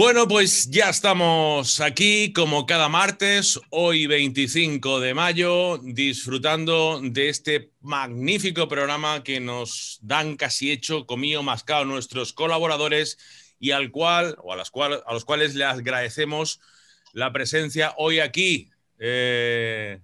Bueno, pues ya estamos aquí como cada martes, hoy 25 de mayo, disfrutando de este magnífico programa que nos dan casi hecho, comido, mascado nuestros colaboradores y al cual o a, las los cuales les agradecemos la presencia hoy aquí. Eh,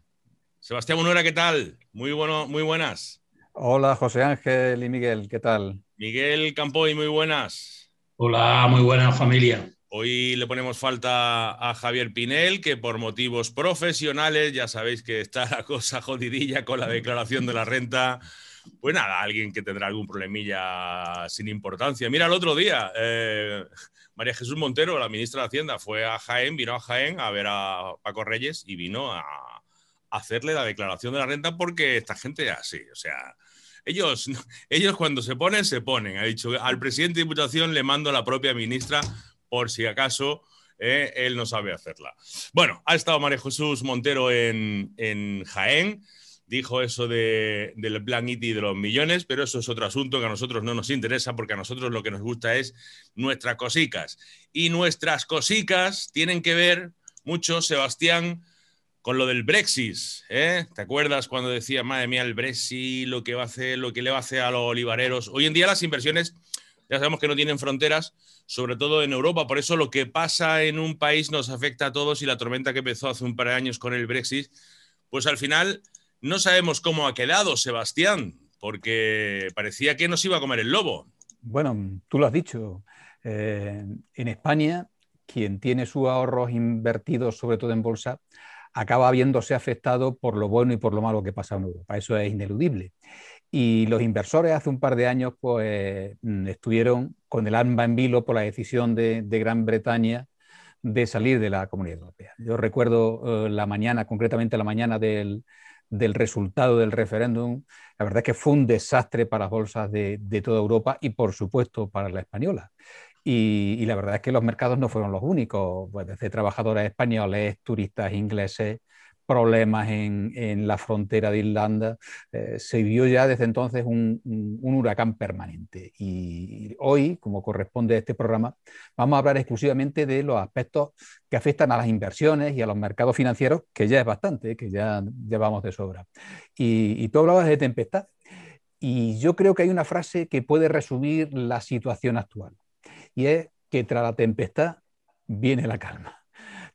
Sebastián Monora, ¿qué tal? Muy, bueno, muy buenas. Hola, José Ángel y Miguel, ¿qué tal? Miguel Campoy, muy buenas. Hola, muy buenas familia. Hoy le ponemos falta a Javier Pinel, que por motivos profesionales, ya sabéis que está la cosa jodidilla con la declaración de la renta. Pues nada, alguien que tendrá algún problemilla sin importancia. Mira, el otro día, eh, María Jesús Montero, la ministra de Hacienda, fue a Jaén, vino a Jaén a ver a Paco Reyes y vino a hacerle la declaración de la renta porque esta gente así, o sea, ellos, ellos cuando se ponen, se ponen. Ha dicho, al presidente de Diputación le mando a la propia ministra por si acaso eh, él no sabe hacerla. Bueno, ha estado María Jesús Montero en, Jaén dijo eso del plan IT de los millones, pero eso es otro asunto que a nosotros no nos interesa porque a nosotros lo que nos gusta es nuestras cosicas. Y nuestras cosicas tienen que ver mucho, Sebastián, con lo del Brexit. ¿eh? ¿Te acuerdas cuando decía, madre mía, el Brexit, lo que, va a hacer, lo que le va a hacer a los olivareros? Hoy en día las inversiones ya sabemos que no tienen fronteras, sobre todo en Europa. Por eso lo que pasa en un país nos afecta a todos y la tormenta que empezó hace un par de años con el Brexit, pues al final no sabemos cómo ha quedado Sebastián, porque parecía que nos iba a comer el lobo. Bueno, tú lo has dicho. Eh, en España, quien tiene sus ahorros invertidos, sobre todo en bolsa, acaba viéndose afectado por lo bueno y por lo malo que pasa en Europa. Eso es ineludible. Y los inversores hace un par de años pues, mm, estuvieron con el arma en vilo por la decisión de, de Gran Bretaña de salir de la Comunidad Europea. Yo recuerdo eh, la mañana, concretamente la mañana del, del resultado del referéndum, la verdad es que fue un desastre para las bolsas de, de toda Europa y, por supuesto, para la española. Y, la verdad es que los mercados no fueron los únicos, pues desde trabajadores españoles, turistas ingleses, problemas en, la frontera de Irlanda, eh, se vio ya desde entonces un, huracán permanente. Y hoy, como corresponde a este programa, vamos a hablar exclusivamente de los aspectos que afectan a las inversiones y a los mercados financieros, que ya es bastante, que ya llevamos de sobra. Y, y tú hablabas de tempestad. Y yo creo que hay una frase que puede resumir la situación actual. Y es que tras la tempestad viene la calma.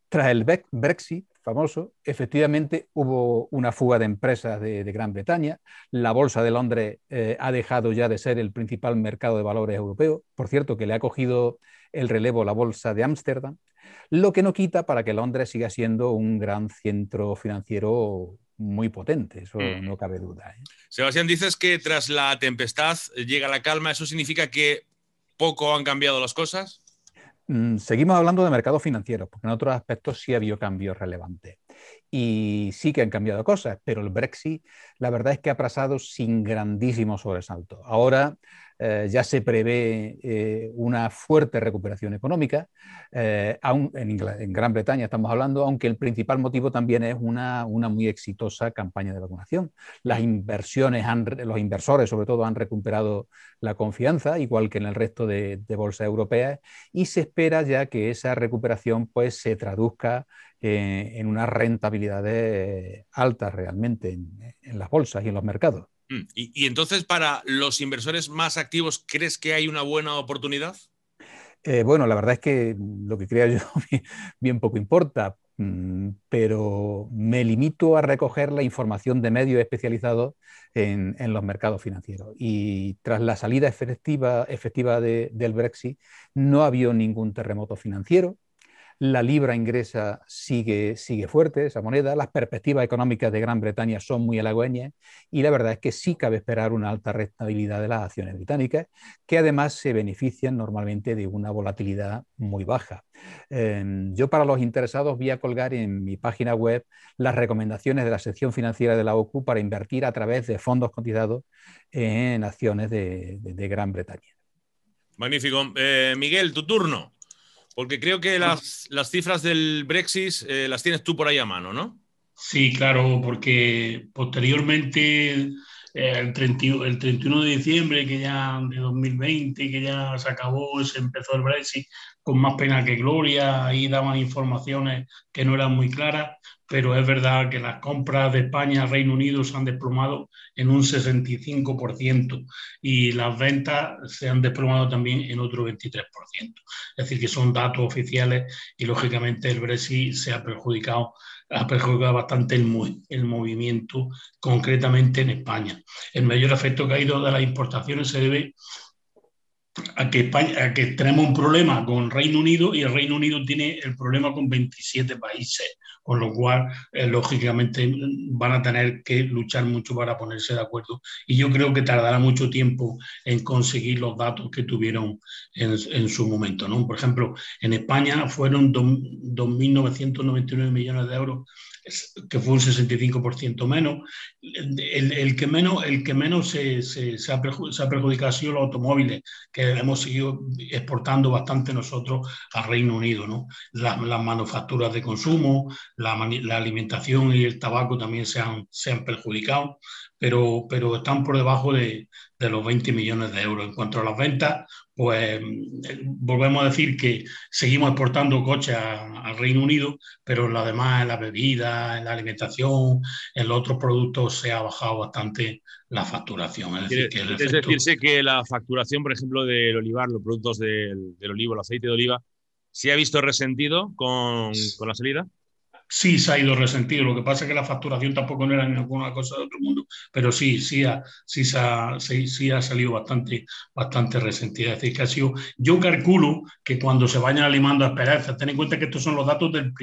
Tras el Brexit famoso, efectivamente hubo una fuga de empresas de, Gran Bretaña, la Bolsa de Londres eh, ha dejado ya de ser el principal mercado de valores europeo, por cierto que le ha cogido el relevo la Bolsa de Ámsterdam, lo que no quita para que Londres siga siendo un gran centro financiero muy potente, eso mm. no cabe duda. ¿eh? Sebastián, dices que tras la tempestad llega la calma, ¿eso significa que poco han cambiado las cosas? Mm, seguimos hablando de mercados financieros, porque en otros aspectos sí ha habido cambios relevantes. Y sí que han cambiado cosas, pero el Brexit, la verdad es que ha pasado sin grandísimo sobresalto. Ahora eh, ya se prevé eh, una fuerte recuperación económica, eh, en, Gran Bretaña estamos hablando, aunque el principal motivo también es una, muy exitosa campaña de vacunación. Las inversiones, han, los inversores sobre todo han recuperado la confianza, igual que en el resto de, bolsas europeas, y se espera ya que esa recuperación pues, se traduzca en unas rentabilidades altas realmente en las bolsas y en los mercados. Mm, ¿Y, entonces para los inversores más activos crees que hay una buena oportunidad? Eh, bueno, la verdad es que lo que crea yo bien poco importa, mm, pero me limito a recoger la información de medios especializados en, los mercados financieros. Y tras la salida efectiva, del Brexit, no había ningún terremoto financiero, la libra ingresa sigue, sigue fuerte, esa moneda, las perspectivas económicas de Gran Bretaña son muy halagüeñas y la verdad es que sí cabe esperar una alta rentabilidad de las acciones británicas, que además se benefician normalmente de una volatilidad muy baja. Em, yo para los interesados voy a colgar en mi página web las recomendaciones de la sección financiera de la OCU para invertir a través de fondos cotizados en acciones de, Gran Bretaña. Magnífico. Eh, Miguel, tu turno. Porque creo que las, cifras del Brexit eh, las tienes tú por ahí a mano, ¿no? Sí, claro, porque posteriormente, eh, el, 31 de diciembre que ya, de 2020, que ya se acabó, se empezó el Brexit con más pena que gloria, ahí daban informaciones que no eran muy claras pero es verdad que las compras de España al Reino Unido se han desplomado en un 65% y las ventas se han desplomado también en otro 23%. Es decir, que son datos oficiales y lógicamente el Brexit se ha perjudicado ha perjudicado bastante el, movimiento, concretamente en España. El mayor efecto ido de las importaciones se debe a que, España, a que tenemos un problema con Reino Unido y el Reino Unido tiene el problema con 27 países con lo cual, eh, lógicamente, van a tener que luchar mucho para ponerse de acuerdo. Y yo creo que tardará mucho tiempo en conseguir los datos que tuvieron en, su momento. Por ejemplo, en España fueron 2.999 millones de euros que fue un 65% menos. El, el, que menos, el que menos se, se, se, ha perjudicado ha sido los automóviles, que hemos seguido exportando bastante nosotros al Reino Unido. ¿no? Las, manufacturas de consumo, la, la, alimentación y el tabaco también se han, se han perjudicado, pero, están por debajo de, los 20 millones de euros. En cuanto a las ventas, pues eh, volvemos a decir que seguimos exportando coches al Reino Unido, pero en la demás, en la bebida, en la alimentación, en los otros productos se ha bajado bastante la facturación. Es, decir, que decirse que la facturación, por ejemplo, del olivar, los productos del, olivo, el aceite de oliva, ¿se ha visto resentido con la salida? sí se ha ido resentido. Lo que pasa es que la facturación tampoco no era ninguna cosa de otro mundo, pero sí, sí ha, sí ha, salido bastante, bastante resentida. Es decir, que ha sido, yo calculo que cuando se vayan alimando a esperanzas, ten en cuenta que estos son los datos del,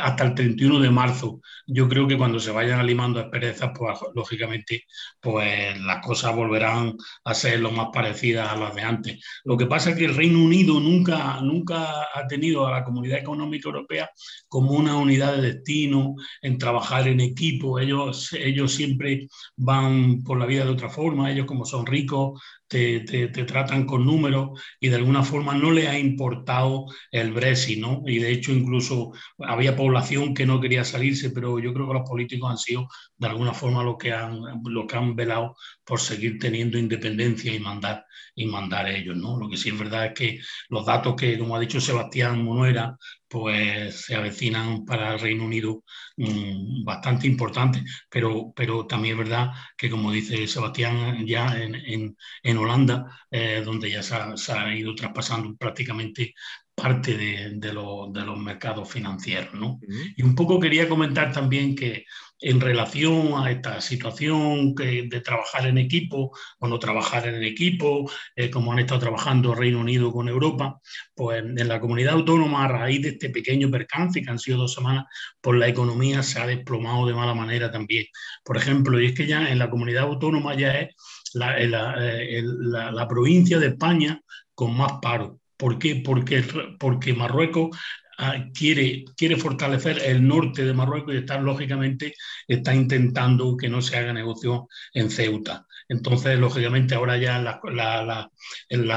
hasta el 31 de marzo, yo creo que cuando se vayan alimando a esperanzas, pues lógicamente, pues las cosas volverán a ser lo más parecidas a las de antes. Lo que pasa es que el Reino Unido nunca, nunca ha tenido a la Comunidad Económica Europea como una unidad de destino, en trabajar en equipo. Ellos, ellos siempre van por la vida de otra forma, ellos como son ricos, te, tratan con números y de alguna forma no les ha importado el Brexit, ¿no? Y de hecho incluso había población que no quería salirse, pero yo creo que los políticos han sido de alguna forma los que han, que han velado por seguir teniendo independencia y mandato y mandar ellos, ¿no? Lo que sí es verdad es que los datos que, como ha dicho Sebastián Monuera, pues se avecinan para el Reino Unido mm, bastante importantes, pero, pero también es verdad que, como dice Sebastián, ya en, Holanda, eh, donde ya se ha, se ha, ido traspasando prácticamente parte de, los mercados financieros. Y un poco quería comentar también que en relación a esta situación que, de trabajar en equipo o no trabajar en equipo, eh, como han estado trabajando Reino Unido con Europa, pues en la comunidad autónoma a raíz de este pequeño percance, que han sido dos semanas, pues la economía se ha desplomado de mala manera también. Por ejemplo, y es que ya en la comunidad autónoma ya es la eh, provincia de España con más paro ¿Por qué? Porque, porque Marruecos Ah, quiere, quiere fortalecer el norte de Marruecos y está, lógicamente, está intentando que no se haga negocio en Ceuta. Entonces, lógicamente, ahora ya en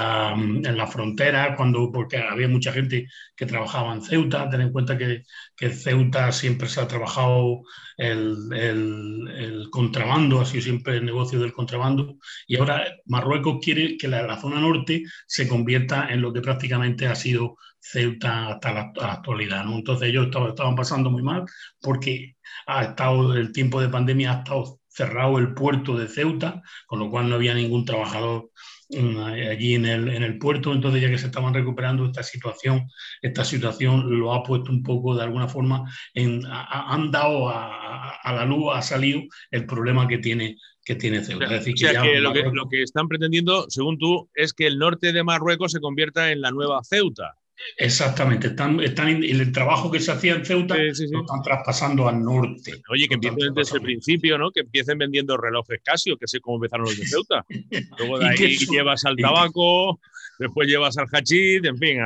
la, frontera, cuando, porque había mucha gente que trabajaba en Ceuta, ten en cuenta que, que Ceuta siempre se ha trabajado el, el, el, contrabando, ha sido siempre el negocio del contrabando, y ahora Marruecos quiere que la, zona norte se convierta en lo que prácticamente ha sido Ceuta hasta la, actualidad. Entonces ellos estaban, pasando muy mal porque ha estado, el tiempo de pandemia ha estado cerrado el puerto de Ceuta, con lo cual no había ningún trabajador allí en el, puerto, entonces ya que se estaban recuperando esta situación, esta situación lo ha puesto un poco de alguna forma, en, han dado a, la luz, ha salido el problema que tiene, que tiene Ceuta. decir, lo que, lo que están pretendiendo, según tú, es que el norte de Marruecos se convierta en la nueva Ceuta. Exactamente, están, el trabajo que se hacía en Ceuta están traspasando al norte. Oye, que empiecen desde el principio, ¿no? Que empiecen vendiendo relojes Casio, que sé cómo empezaron los de Ceuta. Luego de ahí llevas al tabaco, después llevas al hachís, en fin,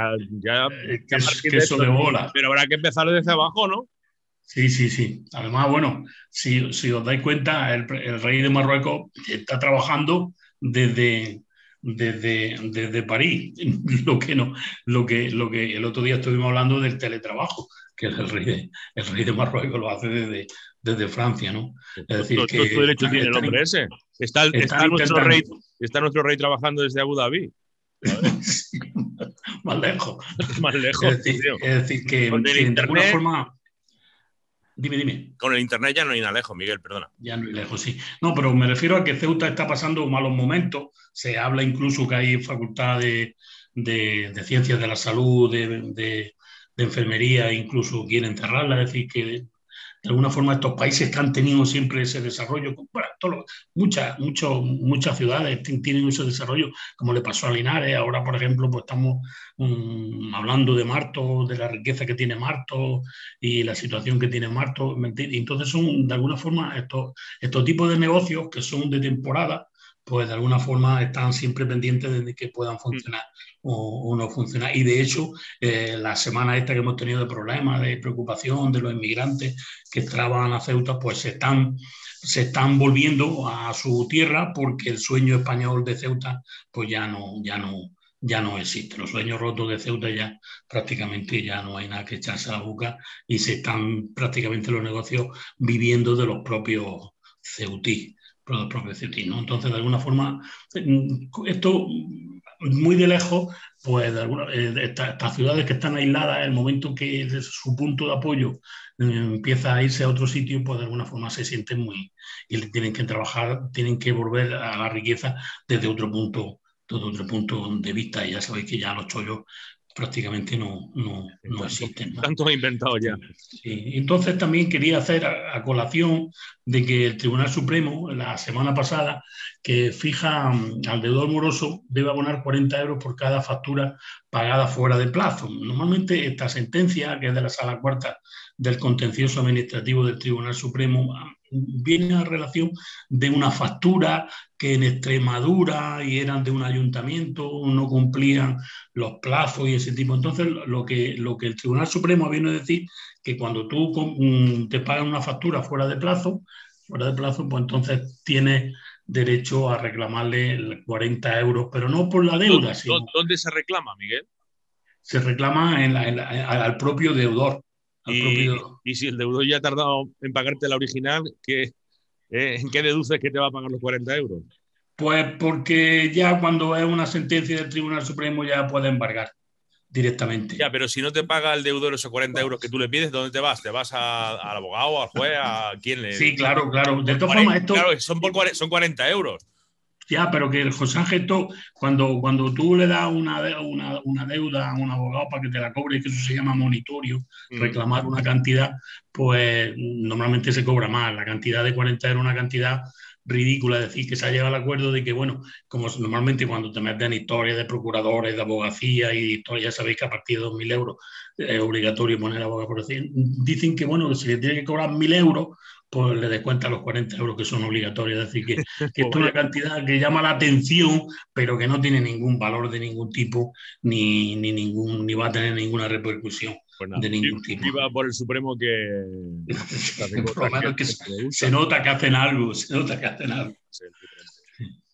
ya... de bola. Pero habrá que empezar desde abajo, ¿no? Sí, sí, sí. Además, bueno, si, os dais cuenta, el rey de Marruecos está trabajando desde desde, desde París. Lo que, no, lo, que, lo que el otro día estuvimos hablando del teletrabajo, que es el rey de, el rey de Marruecos lo hace desde, desde Francia, ¿no? Es decir, todo, todo, que, derecho tiene el hombre ese. Está, está, nuestro rey, está nuestro rey trabajando desde Abu Dhabi. más lejos. más lejos. Es decir, es decir que de alguna forma Dime, dime. Con el Internet ya no hay nada lejos, Miguel, perdona. Ya no hay lejos, sí. No, pero me refiero a que Ceuta está pasando malos momentos. Se habla incluso que hay facultad de, de, ciencias de la salud, de, de, enfermería, incluso quieren cerrarla. decir, que de alguna forma estos países que han tenido siempre ese desarrollo, bueno, muchas, muchas ciudades tienen ese desarrollo, como le pasó a Linares, ahora por ejemplo pues estamos mm, hablando de Marto, de la riqueza que tiene Marto y la situación que tiene Marto, entonces son de alguna forma estos, estos tipos de negocios que son de temporada, pues de alguna forma están siempre pendientes de que puedan mm. funcionar o, no funcionar. Y de hecho, eh, la semana esta que hemos tenido de problemas, de preocupación de los inmigrantes que trabajan a Ceuta, pues se están, se están volviendo a su tierra porque el sueño español de Ceuta pues ya no, ya no, ya no existe. Los sueños rotos de Ceuta ya prácticamente ya no hay nada que echarse a la boca y se están prácticamente los negocios viviendo de los propios ceutí los ¿no? Entonces, de alguna forma, mm, esto mm, muy de lejos, pues eh, estas, ciudades que están aisladas, el momento que su punto de apoyo mm, empieza a irse a otro sitio, pues de alguna forma se sienten muy y tienen que trabajar, tienen que volver a la riqueza desde otro punto, desde otro punto de vista. Y ya sabéis que ya los chollos prácticamente no, no, no existen. Tanto he inventado ya. Entonces también quería hacer a, colación de que el Tribunal Supremo, la semana pasada, que fija mm, al deudor moroso, debe abonar 40 euros por cada factura pagada fuera de plazo. Normalmente esta sentencia, que es de la Sala Cuarta del Contencioso Administrativo del Tribunal Supremo, ah, viene a relación de una factura que en Extremadura y eran de un ayuntamiento, no cumplían los plazos y ese tipo. Entonces, lo que, lo que el Tribunal Supremo viene a decir, que cuando tú mm, te pagan una factura fuera de plazo, fuera de plazo, pues entonces tienes derecho a reclamarle 40 euros, pero no por la deuda. ¿Dónde, se reclama, Miguel? Se reclama al propio deudor y, y, si el deudor ya ha tardado en pagarte la original, ¿qué, eh, ¿en qué deduces que te va a pagar los 40 euros? Pues porque ya cuando es una sentencia del Tribunal Supremo ya puede embargar directamente. Ya, pero si no te paga el deudor esos 40 euros que tú le pides, ¿dónde te vas? ¿Te vas al abogado, al juez, a quién le...? Sí, claro, claro. De todas formas, esto... Claro, son, por, son 40 euros. Ya, pero que el José Ángel, cuando, cuando tú le das una, una, deuda a un abogado para que te la cobre, que eso se llama monitorio, mm. reclamar una cantidad, pues normalmente se cobra más. La cantidad de 40 era una cantidad ridícula, es decir, que se ha llegado al acuerdo de que, bueno, como normalmente cuando te meten historias de procuradores, de abogacía y historia, ya sabéis que a partir de 2.000 euros es obligatorio poner abogado por dicen que, bueno, que se le tiene que cobrar 1.000 euros pues le cuenta los 40 euros que son obligatorios. Es decir, que, es una cantidad que llama la atención, pero que no tiene ningún valor de ningún tipo, ni, ningún, ni va a tener ninguna repercusión. Pues de ningún tipo. Iba por el Supremo que. se, nota que hacen algo, se nota que hacen algo.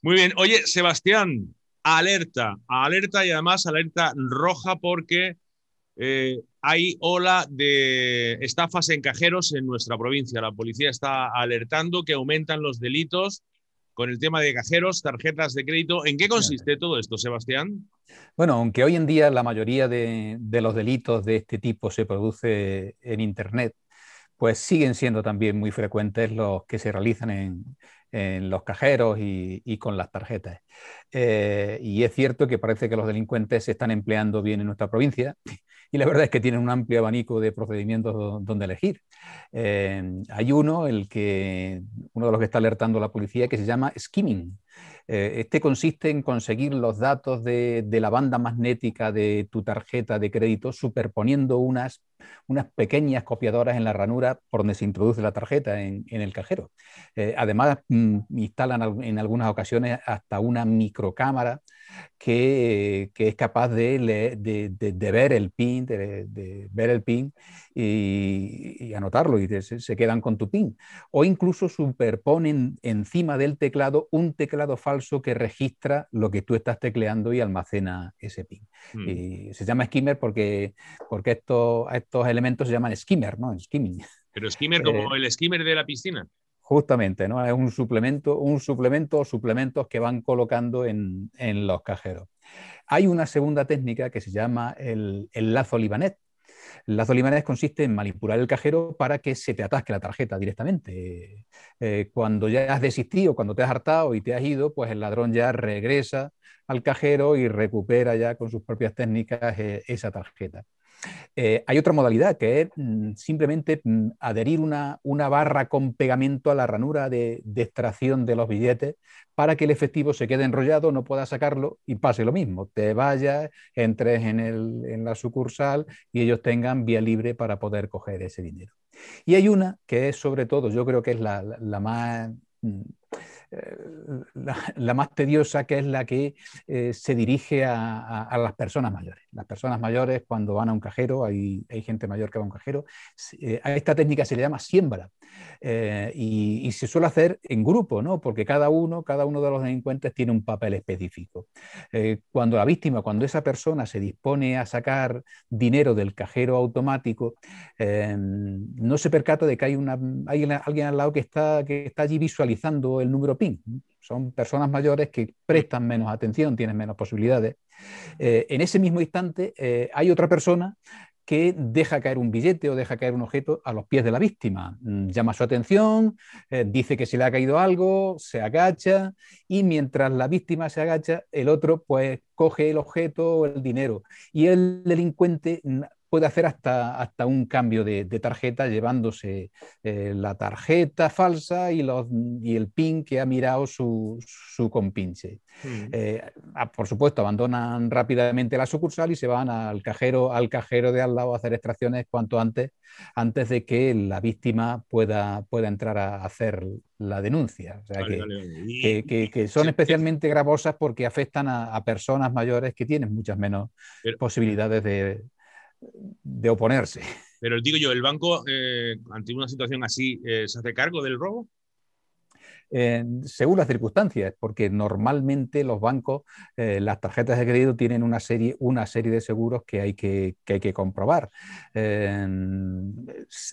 Muy bien, oye, Sebastián, alerta, alerta y además alerta roja porque eh, hay ola de estafas en cajeros en nuestra provincia. La policía está alertando que aumentan los delitos con el tema de cajeros, tarjetas de crédito. ¿En qué consiste todo esto, Sebastián? Bueno, aunque hoy en día la mayoría de, los delitos de este tipo se produce en Internet, pues siguen siendo también muy frecuentes los que se realizan en, los cajeros y, con las tarjetas. Eh, y es cierto que parece que los delincuentes se están empleando bien en nuestra provincia y la verdad es que tienen un amplio abanico de procedimientos donde elegir. Eh, hay uno, el que, uno de los que está alertando la policía, que se llama skimming. Eh, este consiste en conseguir los datos de, la banda magnética de tu tarjeta de crédito superponiendo unas, pequeñas copiadoras en la ranura por donde se introduce la tarjeta en, el cajero. Eh, además, mm, instalan en algunas ocasiones hasta una microcámara que, es capaz de, ver el pin, de, ver el pin y, anotarlo y se quedan con tu pin. O incluso superponen encima del teclado un teclado falso que registra lo que tú estás tecleando y almacena ese pin. Mm. Y se llama skimmer porque, estos, elementos se llaman skimmer, ¿no? Skimming. Pero skimmer como eh, el skimmer de la piscina. Justamente, ¿no? Es un suplemento, un suplemento o suplementos que van colocando en, los cajeros. Hay una segunda técnica que se llama el, lazo libanet. El lazo libanés consiste en manipular el cajero para que se te atasque la tarjeta directamente. Eh, eh, cuando ya has desistido, cuando te has hartado y te has ido, pues el ladrón ya regresa al cajero y recupera ya con sus propias técnicas eh, esa tarjeta. Eh, hay otra modalidad que es mm, simplemente mm, adherir una, barra con pegamento a la ranura de, extracción de los billetes para que el efectivo se quede enrollado, no pueda sacarlo y pase lo mismo. Te vayas, entres en, la sucursal y ellos tengan vía libre para poder coger ese dinero. Y hay una que es sobre todo, yo creo que es la, más... Mm, la, más tediosa, que es la que eh, se dirige a, las personas mayores. Las personas mayores cuando van a un cajero, hay, gente mayor que va a un cajero, eh, a esta técnica se le llama siembra. Eh, y, se suele hacer en grupo, ¿no? porque cada uno, cada uno de los delincuentes tiene un papel específico. Eh, cuando la víctima, cuando esa persona se dispone a sacar dinero del cajero automático, eh, no se percata de que hay, una, alguien al lado que está, que está allí visualizando el número PIN. son personas mayores que prestan menos atención, tienen menos posibilidades. en ese mismo instante hay otra persona que deja caer un billete o deja caer un objeto a los pies de la víctima. Mm, llama su atención, eh, dice que se le ha caído algo, se agacha y mientras la víctima se agacha, el otro pues coge el objeto o el dinero. Y el delincuente puede hacer hasta, hasta un cambio de, tarjeta llevándose eh, la tarjeta falsa y, el PIN que ha mirado su, su compinche. Mm. Eh, ah, por supuesto, abandonan rápidamente la sucursal y se van al cajero, al cajero de al lado a hacer extracciones cuanto antes, antes de que la víctima pueda, pueda entrar a hacer la denuncia. que, son especialmente gravosas porque afectan a, personas mayores que tienen muchas menos posibilidades de, de oponerse. Pero digo yo, ¿el banco eh, ante una situación así eh, se hace cargo del robo? según las circunstancias, porque normalmente los bancos, eh, las tarjetas de crédito tienen una serie, una serie de seguros que hay que, hay que comprobar.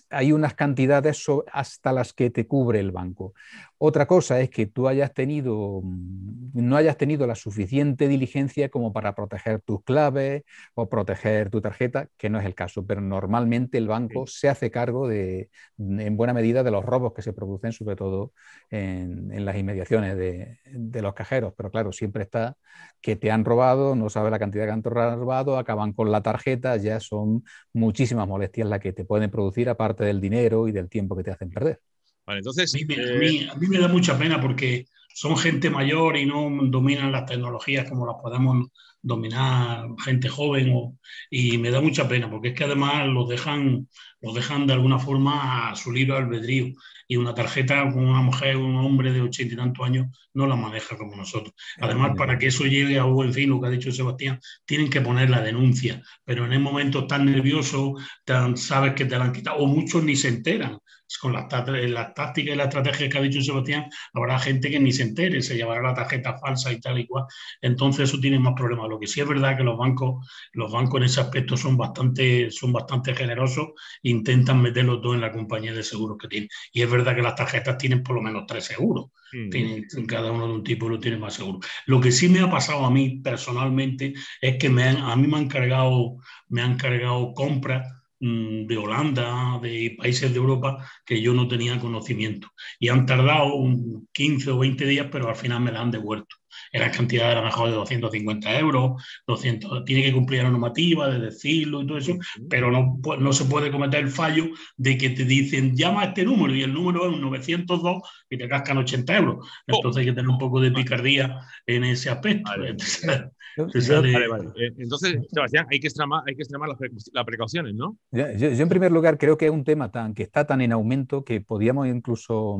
hay unas cantidades hasta las que te cubre el banco. Otra cosa es que tú hayas tenido, mm, no hayas tenido la suficiente diligencia como para proteger tus claves o proteger tu tarjeta, que no es el caso, pero normalmente el banco se hace cargo de, en buena medida de los robos que se producen, sobre todo en en, las inmediaciones de, los cajeros, pero claro, siempre está que te han robado, no sabes la cantidad que han robado, acaban con la tarjeta, ya son muchísimas molestias las que te pueden producir, aparte del dinero y del tiempo que te hacen perder. Vale, entonces... a mí me eh, da mucha pena porque son gente mayor y no dominan las tecnologías como las podemos dominar gente joven y me da mucha pena porque es que además los dejan los dejan de alguna forma a su libre albedrío y una tarjeta con una mujer o un hombre de ochenta y tantos años no la maneja como nosotros además para que eso llegue a buen fin lo que ha dicho Sebastián tienen que poner la denuncia pero en el momento tan nervioso tan sabes que te la han quitado o muchos ni se enteran con las, eh, tácticas y las estrategias que ha dicho Sebastián, habrá gente que ni se entere, se llevará la tarjeta falsa y tal y cual. Entonces eso tiene más problemas. Lo que sí es verdad que los bancos, los bancos en ese aspecto son bastante, son bastante generosos, intentan meter los dos en la compañía de seguros que tienen. Y es verdad que las tarjetas tienen por lo menos tres seguros. Mm. cada uno de un tipo lo tiene más seguro. Lo que sí me ha pasado a mí personalmente es que me a mí me han cargado, me han cargado compras Mm, de Holanda, de países de Europa que yo no tenía conocimiento. Y han tardado un 15 o 20 días, pero al final me la han devuelto. Era cantidad a lo mejor de 250 euros, 200, tiene que cumplir la normativa de decirlo y todo eso, pero no, no se puede cometer el fallo de que te dicen llama a este número y el número es un 902 y te cascan 80 euros. Oh. Entonces hay que tener un poco de picardía en ese aspecto. Entonces, Sebastián, hay que extremar, las, precauciones, ¿no? Yo, yo, en primer lugar, creo que es un tema tan, que está tan en aumento que podíamos incluso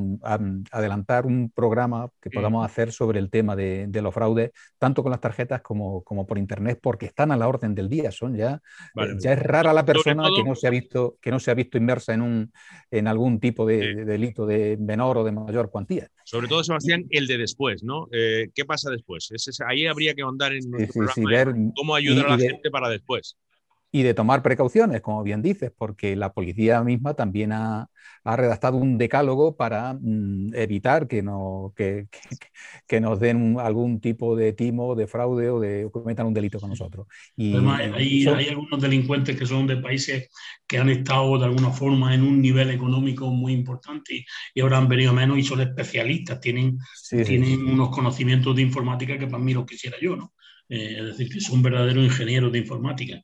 adelantar un programa que mm. podamos hacer sobre el tema de, los fraudes, tanto con las tarjetas como, como por Internet, porque están a la orden del día. Son ya, eh, ya es rara la persona que, no se ha visto, que no se ha visto inmersa en, un, en algún tipo de, delito de menor o de mayor cuantía. Sobre todo, Sebastián, el de después, ¿no? Eh, ¿Qué pasa después? ahí habría que andar en cómo ayudar a la gente para después. Y de tomar precauciones, como bien dices, porque la policía misma también ha, redactado un decálogo para mm, evitar que, no, que, nos den algún tipo de timo, de fraude o de cometan un delito con nosotros. Además, hay, algunos delincuentes que son de países que han estado de alguna forma en un nivel económico muy importante y, ahora han venido menos y son especialistas, tienen, tienen unos conocimientos de informática que para mí lo quisiera yo, ¿no? Eh, es decir, que es un verdadero ingeniero de informática.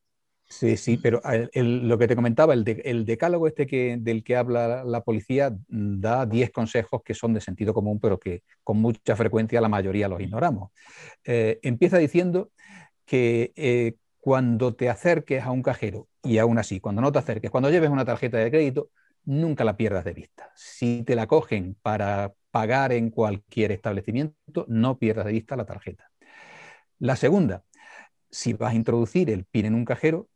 Sí, sí, pero lo que te comentaba, el, decálogo este que, del que habla la policía mm, da 10 consejos que son de sentido común, pero que con mucha frecuencia la mayoría los ignoramos. Eh, empieza diciendo que eh, cuando te acerques a un cajero, y aún así, cuando no te acerques, cuando lleves una tarjeta de crédito, nunca la pierdas de vista. Si te la cogen para pagar en cualquier establecimiento, no pierdas de vista la tarjeta. La segunda, si vas a introducir el PIN en un cajero,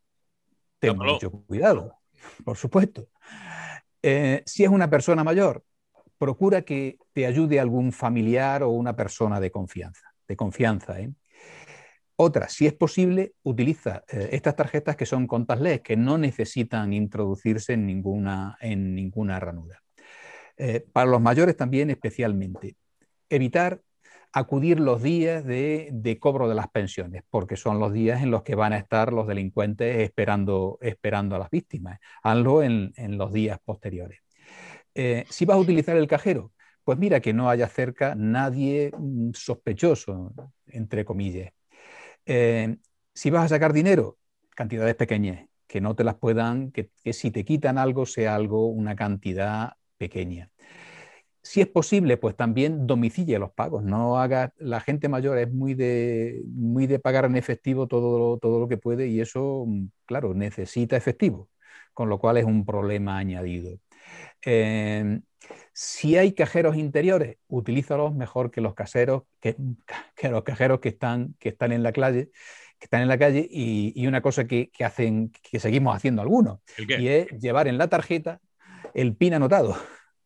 ten mucho cuidado, por supuesto. Eh, si es una persona mayor, procura que te ayude algún familiar o una persona de confianza. De confianza ¿eh? Otra, si es posible, utiliza eh, estas tarjetas que son contactless, e que no necesitan introducirse en ninguna, en ninguna ranura. Eh, para los mayores también especialmente. Evitar acudir los días de, cobro de las pensiones, porque son los días en los que van a estar los delincuentes esperando, esperando a las víctimas. Hazlo en, los días posteriores. Eh, si vas a utilizar el cajero, pues mira que no haya cerca nadie mm, sospechoso, entre comillas. Eh, si vas a sacar dinero, cantidades pequeñas, que no te las puedan, que si te quitan algo sea algo, una cantidad pequeña si es posible, pues también domicilie los pagos. No haga, la gente mayor es muy de, muy de pagar en efectivo todo lo, todo lo que puede y eso, claro, necesita efectivo, con lo cual es un problema añadido. Em, si hay cajeros interiores, utilízalos mejor que los caseros, que, los cajeros que están, que están en la calle, que están en la calle y, una cosa que, hacen, que seguimos haciendo algunos, y es llevar en la tarjeta el PIN anotado.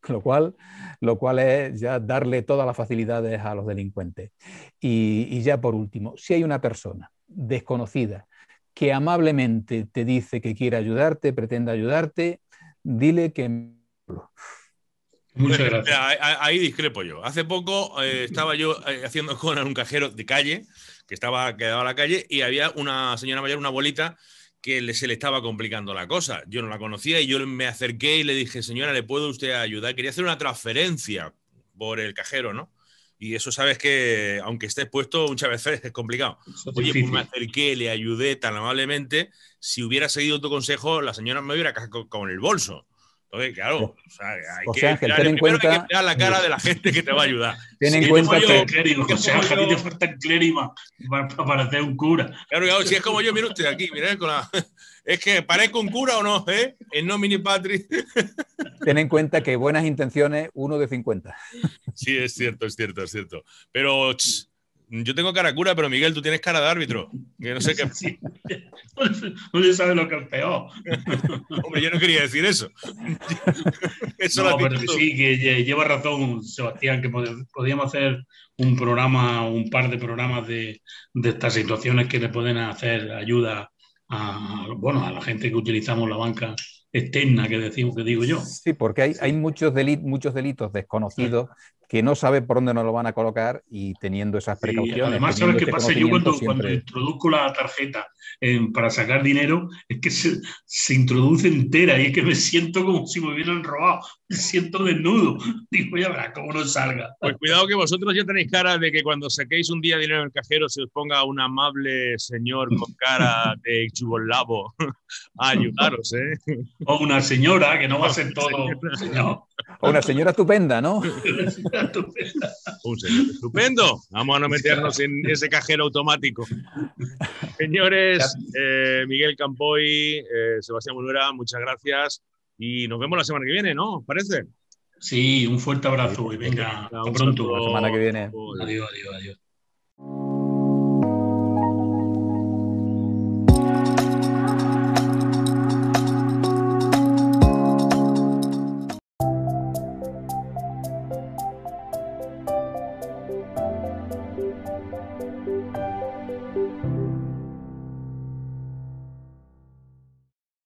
lo cual, lo cual es ya darle todas las facilidades a los delincuentes. Y, ya por último, si hay una persona desconocida que amablemente te dice que quiere ayudarte, pretende ayudarte, dile que... Muchas gracias. ahí, discrepo yo. Hace poco eh, estaba yo eh, haciendo con un cajero de calle, que estaba quedado a la calle, y había una señora mayor, una abuelita, que se le estaba complicando la cosa. Yo no la conocía y yo me acerqué y le dije, señora, ¿le puedo usted ayudar? Quería hacer una transferencia por el cajero, ¿no? Y eso sabes que, aunque esté puesto, muchas veces es complicado. Oye, pues me acerqué, le ayudé tan amablemente. Si hubiera seguido tu consejo, la señora me hubiera cagado con el bolso. Entonces, claro, o sea, hay que, Ángel, en cuenta. que la cara de la gente que te va a ayudar. Tienen en cuenta que. Clérigo, José Ángel, yo... te falta clérigo para, un cura. Claro, si es como yo, mira usted aquí, mira, con la. Es que parezco un cura o no, ¿eh? En mini patri. Ten en cuenta que buenas intenciones, uno de 50. Sí, es cierto, es cierto, es cierto. Pero. yo tengo cara cura, pero Miguel, tú tienes cara de árbitro. Que no sé qué. Sí no se sabe lo que es peor. Hombre, yo no quería decir eso. no, pero sí, que lleva razón Sebastián, que podíamos hacer un programa, un par de programas de, estas situaciones que le pueden hacer ayuda a, bueno, a la gente que utilizamos la banca externa que, decimos, que digo yo. Sí, porque hay, hay muchos, delitos, muchos delitos desconocidos que no sabe por dónde nos lo van a colocar y teniendo esas precauciones. además, ¿sabes qué este pasa? Yo cuando, cuando, introduzco la tarjeta em, para sacar dinero, es que se, se, introduce entera y es que me siento como si me hubieran robado, me siento desnudo. Digo, ya verá cómo no salga. Pues cuidado que vosotros ya tenéis cara de que cuando saquéis un día dinero en el cajero se os ponga un amable señor con cara de chubolabo a ayudaros, ¿eh? O una señora, que no va a ser todo. O una señora estupenda, ¿no? Un señor estupendo. Vamos a no meternos en ese cajero automático. Señores, eh, Miguel Campoy, eh, Sebastián Munera, muchas gracias. Y nos vemos la semana que viene, ¿no? ¿Parece? Sí, un fuerte abrazo y venga, pronto. La semana que viene. Adiós, adiós, adiós.